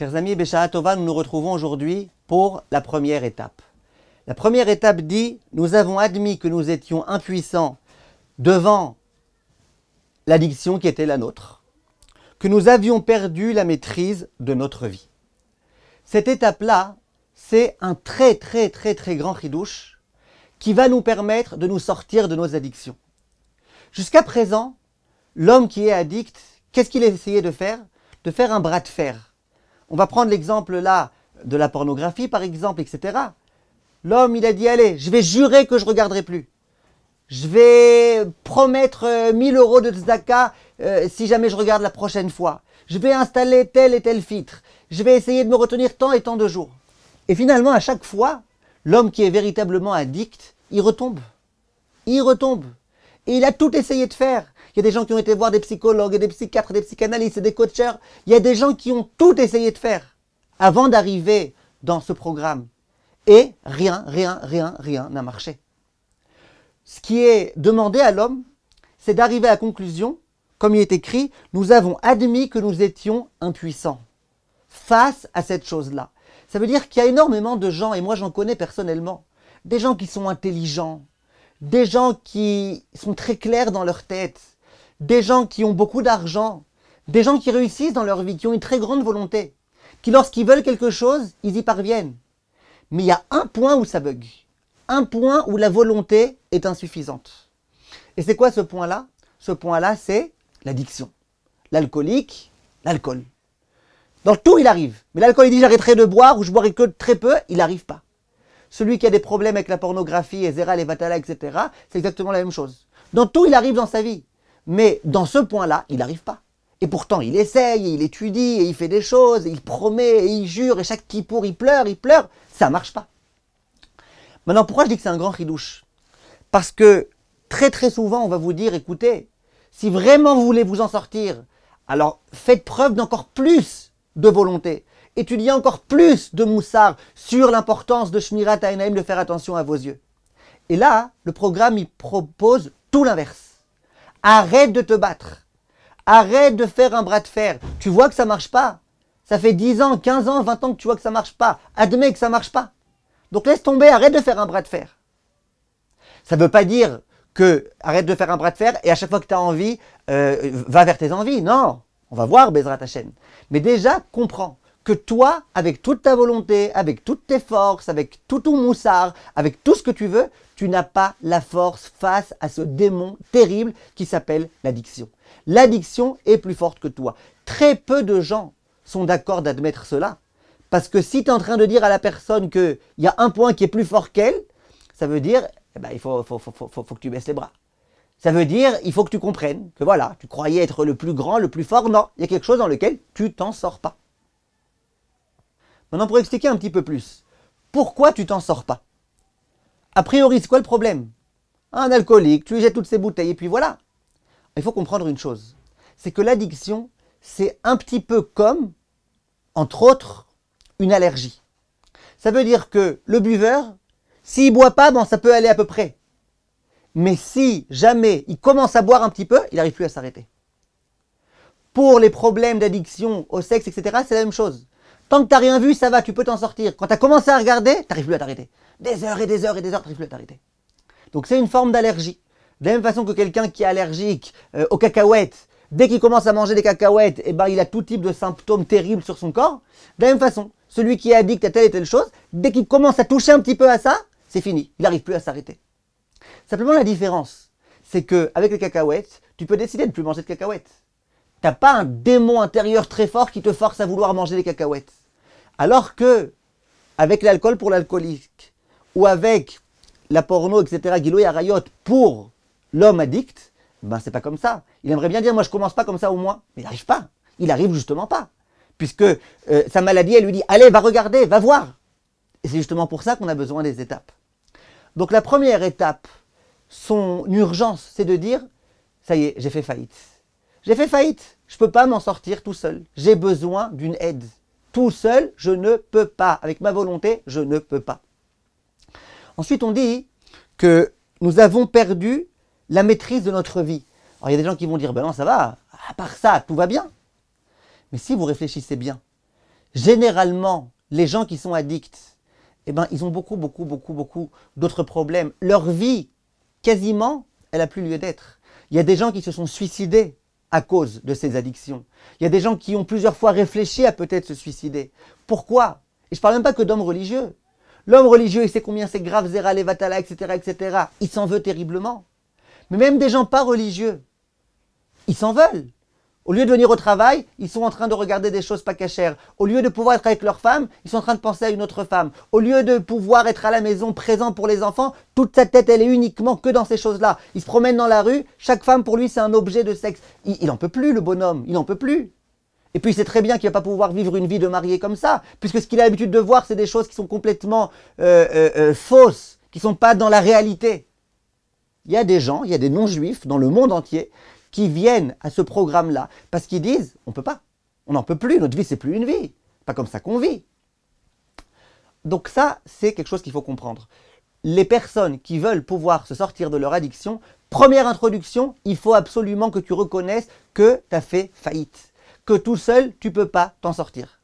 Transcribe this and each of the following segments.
Chers amis, Tova, nous nous retrouvons aujourd'hui pour la première étape. La première étape dit Nous avons admis que nous étions impuissants devant l'addiction qui était la nôtre, que nous avions perdu la maîtrise de notre vie. Cette étape-là, c'est un très très très très grand ridouche qui va nous permettre de nous sortir de nos addictions. Jusqu'à présent, l'homme qui est addict, qu'est-ce qu'il essayait de faire De faire un bras de fer on va prendre l'exemple là de la pornographie, par exemple, etc. L'homme, il a dit, allez, je vais jurer que je regarderai plus. Je vais promettre 1000 euh, euros de tzaka euh, si jamais je regarde la prochaine fois. Je vais installer tel et tel filtre. Je vais essayer de me retenir tant et tant de jours. Et finalement, à chaque fois, l'homme qui est véritablement addict, il retombe. Il retombe. Et il a tout essayé de faire. Il y a des gens qui ont été voir des psychologues et des psychiatres des psychanalystes et des coachers. Il y a des gens qui ont tout essayé de faire avant d'arriver dans ce programme. Et rien, rien, rien, rien n'a marché. Ce qui est demandé à l'homme, c'est d'arriver à la conclusion, comme il est écrit, nous avons admis que nous étions impuissants face à cette chose-là. Ça veut dire qu'il y a énormément de gens, et moi j'en connais personnellement, des gens qui sont intelligents, des gens qui sont très clairs dans leur tête, des gens qui ont beaucoup d'argent, des gens qui réussissent dans leur vie, qui ont une très grande volonté, qui lorsqu'ils veulent quelque chose, ils y parviennent. Mais il y a un point où ça bug, un point où la volonté est insuffisante. Et c'est quoi ce point-là Ce point-là, c'est l'addiction. L'alcoolique, l'alcool. Dans tout, il arrive. Mais l'alcool, il dit j'arrêterai de boire ou je boirai que très peu, il n'arrive pas. Celui qui a des problèmes avec la pornographie, et les Vatala, etc., c'est exactement la même chose. Dans tout, il arrive dans sa vie. Mais dans ce point-là, il n'arrive pas. Et pourtant, il essaye, il étudie, et il fait des choses, il promet, et il jure, et chaque qui pour, il pleure, il pleure. Ça ne marche pas. Maintenant, pourquoi je dis que c'est un grand ridouche Parce que très très souvent, on va vous dire, écoutez, si vraiment vous voulez vous en sortir, alors faites preuve d'encore plus de volonté. Étudiez encore plus de Moussard sur l'importance de Shmirat Ainaim, de faire attention à vos yeux. Et là, le programme, il propose tout l'inverse. Arrête de te battre. Arrête de faire un bras de fer. Tu vois que ça marche pas. Ça fait 10 ans, 15 ans, 20 ans que tu vois que ça marche pas. Admets que ça marche pas. Donc laisse tomber, arrête de faire un bras de fer. Ça ne veut pas dire que arrête de faire un bras de fer et à chaque fois que tu as envie, euh, va vers tes envies. Non, on va voir baisera ta chaîne, Mais déjà, comprends que toi, avec toute ta volonté, avec toutes tes forces, avec tout ton moussard, avec tout ce que tu veux, tu n'as pas la force face à ce démon terrible qui s'appelle l'addiction. L'addiction est plus forte que toi. Très peu de gens sont d'accord d'admettre cela. Parce que si tu es en train de dire à la personne qu'il y a un point qui est plus fort qu'elle, ça veut dire eh ben, il faut, que tu baisses les bras. Ça veut dire il faut que tu comprennes que voilà, tu croyais être le plus grand, le plus fort. Non, il y a quelque chose dans lequel tu t'en sors pas. Maintenant, pour expliquer un petit peu plus, pourquoi tu t'en sors pas A priori, c'est quoi le problème Un alcoolique, tu lui jettes toutes ses bouteilles et puis voilà. Il faut comprendre une chose, c'est que l'addiction, c'est un petit peu comme, entre autres, une allergie. Ça veut dire que le buveur, s'il ne boit pas, bon, ça peut aller à peu près. Mais si jamais il commence à boire un petit peu, il n'arrive plus à s'arrêter. Pour les problèmes d'addiction au sexe, etc., c'est la même chose. Tant que t'as rien vu, ça va, tu peux t'en sortir. Quand t'as commencé à regarder, t'arrives plus à t'arrêter. Des heures et des heures et des heures, t'arrives plus à t'arrêter. Donc c'est une forme d'allergie. De la même façon que quelqu'un qui est allergique euh, aux cacahuètes, dès qu'il commence à manger des cacahuètes, eh ben, il a tout type de symptômes terribles sur son corps. De la même façon, celui qui est addict à telle et telle chose, dès qu'il commence à toucher un petit peu à ça, c'est fini. Il n'arrive plus à s'arrêter. Simplement, la différence, c'est que avec les cacahuètes, tu peux décider de ne plus manger de cacahuètes. T'as pas un démon intérieur très fort qui te force à vouloir manger des cacahuètes. Alors que, avec l'alcool pour l'alcoolique, ou avec la porno, etc., guillot et Arayot, pour l'homme addict, ben, c'est pas comme ça. Il aimerait bien dire, moi je commence pas comme ça au moins. Mais il n'arrive pas. Il n'arrive justement pas. Puisque euh, sa maladie, elle lui dit, allez, va regarder, va voir. Et c'est justement pour ça qu'on a besoin des étapes. Donc la première étape, son urgence, c'est de dire, ça y est, j'ai fait faillite. J'ai fait faillite. Je ne peux pas m'en sortir tout seul. J'ai besoin d'une aide. Tout seul, je ne peux pas. Avec ma volonté, je ne peux pas. Ensuite, on dit que nous avons perdu la maîtrise de notre vie. Alors, il y a des gens qui vont dire, ben non, ça va, à part ça, tout va bien. Mais si vous réfléchissez bien, généralement, les gens qui sont addicts, eh ben, ils ont beaucoup, beaucoup, beaucoup, beaucoup d'autres problèmes. Leur vie, quasiment, elle a plus lieu d'être. Il y a des gens qui se sont suicidés à cause de ces addictions. Il y a des gens qui ont plusieurs fois réfléchi à peut-être se suicider. Pourquoi Et je parle même pas que d'hommes religieux. L'homme religieux, il sait combien c'est grave, zéra, levatala, etc., etc. Il s'en veut terriblement. Mais même des gens pas religieux, ils s'en veulent. Au lieu de venir au travail, ils sont en train de regarder des choses pas cachères. Au lieu de pouvoir être avec leur femme, ils sont en train de penser à une autre femme. Au lieu de pouvoir être à la maison présent pour les enfants, toute sa tête, elle est uniquement que dans ces choses-là. Il se promène dans la rue, chaque femme pour lui, c'est un objet de sexe. Il n'en peut plus, le bonhomme, il n'en peut plus. Et puis il sait très bien qu'il va pas pouvoir vivre une vie de marié comme ça, puisque ce qu'il a l'habitude de voir, c'est des choses qui sont complètement euh, euh, euh, fausses, qui sont pas dans la réalité. Il y a des gens, il y a des non-juifs dans le monde entier qui viennent à ce programme-là parce qu'ils disent on peut pas, on n'en peut plus, notre vie c'est plus une vie, pas comme ça qu'on vit. Donc ça, c'est quelque chose qu'il faut comprendre. Les personnes qui veulent pouvoir se sortir de leur addiction, première introduction, il faut absolument que tu reconnaisses que tu as fait faillite, que tout seul, tu peux pas t'en sortir.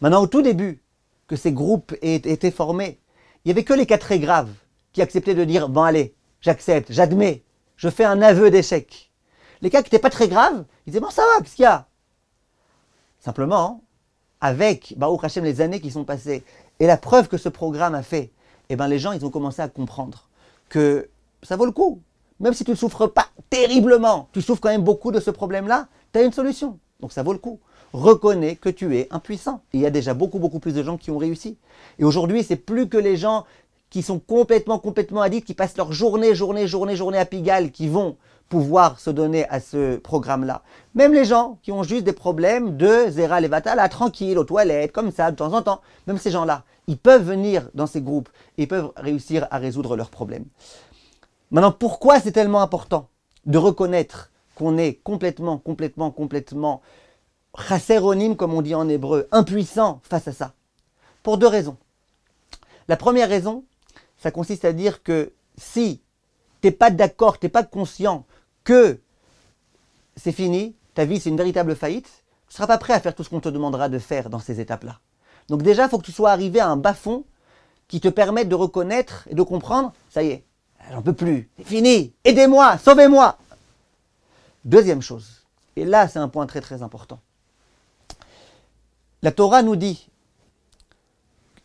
Maintenant, au tout début, que ces groupes étaient formés, il n'y avait que les cas très graves qui acceptaient de dire, bon allez, j'accepte, j'admets, je fais un aveu d'échec. Les cas qui n'étaient pas très graves, ils disaient, bon, ça va, qu'est-ce qu'il y a Simplement, avec Baruch les années qui sont passées, et la preuve que ce programme a fait, eh ben, les gens, ils ont commencé à comprendre que ça vaut le coup. Même si tu ne souffres pas terriblement, tu souffres quand même beaucoup de ce problème-là, tu as une solution. Donc ça vaut le coup. Reconnais que tu es impuissant. Il y a déjà beaucoup, beaucoup plus de gens qui ont réussi. Et aujourd'hui, c'est plus que les gens qui sont complètement, complètement addicts, qui passent leur journée, journée, journée, journée à Pigalle, qui vont pouvoir se donner à ce programme-là. Même les gens qui ont juste des problèmes de Zera Levata, là, ah, tranquille, aux toilettes, comme ça, de temps en temps, même ces gens-là, ils peuvent venir dans ces groupes et peuvent réussir à résoudre leurs problèmes. Maintenant, pourquoi c'est tellement important de reconnaître qu'on est complètement, complètement, complètement chasseronyme, comme on dit en hébreu, impuissant face à ça Pour deux raisons. La première raison, ça consiste à dire que si tu n'es pas d'accord, tu n'es pas conscient que c'est fini, ta vie c'est une véritable faillite, tu ne seras pas prêt à faire tout ce qu'on te demandera de faire dans ces étapes-là. Donc déjà, il faut que tu sois arrivé à un bas-fond qui te permette de reconnaître et de comprendre, ça y est, j'en peux plus, c'est fini, aidez-moi, sauvez-moi. Deuxième chose, et là c'est un point très très important. La Torah nous dit,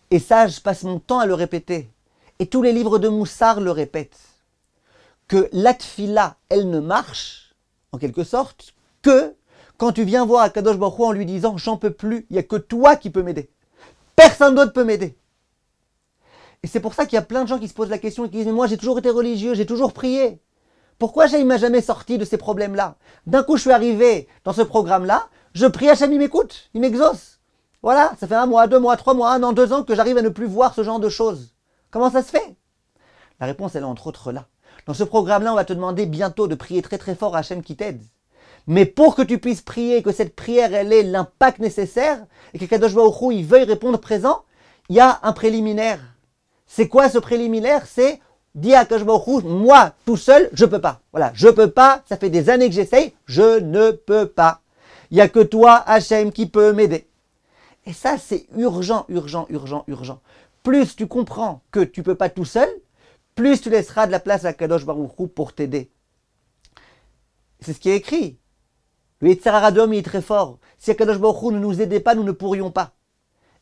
et ça je passe mon temps à le répéter, et tous les livres de Moussard le répètent, que l'atfila, elle ne marche, en quelque sorte, que quand tu viens voir Kadosh Baruch en lui disant « j'en peux plus, il n'y a que toi qui peux m'aider, personne d'autre peut m'aider ». Et c'est pour ça qu'il y a plein de gens qui se posent la question et qui disent « mais moi j'ai toujours été religieux, j'ai toujours prié, pourquoi ne m'a jamais sorti de ces problèmes-là D'un coup, je suis arrivé dans ce programme-là, je prie Hachem, il m'écoute, il m'exauce. Voilà, ça fait un mois, deux mois, trois mois, un an, deux ans que j'arrive à ne plus voir ce genre de choses. Comment ça se fait La réponse, elle est entre autres là. Dans ce programme-là, on va te demander bientôt de prier très très fort à Hachem qui t'aide. Mais pour que tu puisses prier, et que cette prière, elle ait l'impact nécessaire, et que Kadosh Baruchou, il veuille répondre présent, il y a un préliminaire. C'est quoi ce préliminaire C'est dire à Kadosh moi, tout seul, je peux pas. Voilà, je peux pas, ça fait des années que j'essaye, je ne peux pas. Il y a que toi, Hachem, qui peut m'aider. Et ça, c'est urgent, urgent, urgent, urgent plus tu comprends que tu peux pas tout seul, plus tu laisseras de la place à Kadosh Baruchou pour t'aider. C'est ce qui est écrit. Le Yitzhara d'homme, est très fort. Si Akadosh Baruchou ne nous aidait pas, nous ne pourrions pas.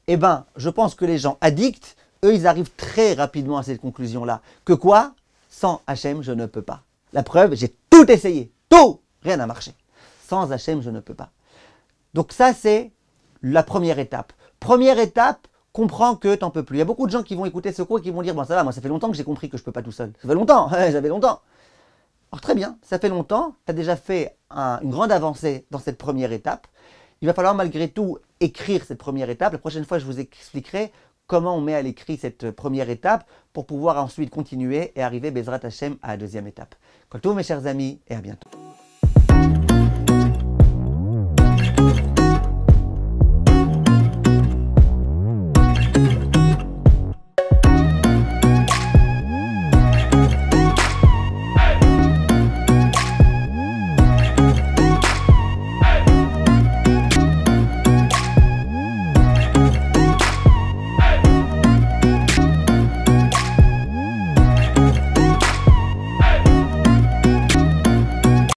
Eh ben, je pense que les gens addicts, eux, ils arrivent très rapidement à cette conclusion-là. Que quoi Sans Hachem, je ne peux pas. La preuve, j'ai tout essayé. Tout Rien n'a marché. Sans Hachem, je ne peux pas. Donc ça, c'est la première étape. Première étape, comprends que t'en peux plus. Il y a beaucoup de gens qui vont écouter ce cours et qui vont dire Bon, ça va, moi, ça fait longtemps que j'ai compris que je peux pas tout seul. Ça fait longtemps, j'avais longtemps. Alors, très bien, ça fait longtemps, tu as déjà fait une grande avancée dans cette première étape. Il va falloir malgré tout écrire cette première étape. La prochaine fois, je vous expliquerai comment on met à l'écrit cette première étape pour pouvoir ensuite continuer et arriver, Bezrat Hashem, à la deuxième étape. tout, mes chers amis, et à bientôt.